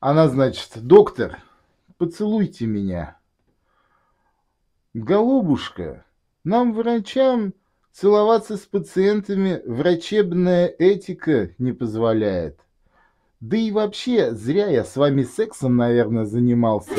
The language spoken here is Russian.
Она, значит, доктор, поцелуйте меня. Голубушка, нам, врачам, целоваться с пациентами врачебная этика не позволяет. Да и вообще, зря я с вами сексом, наверное, занимался.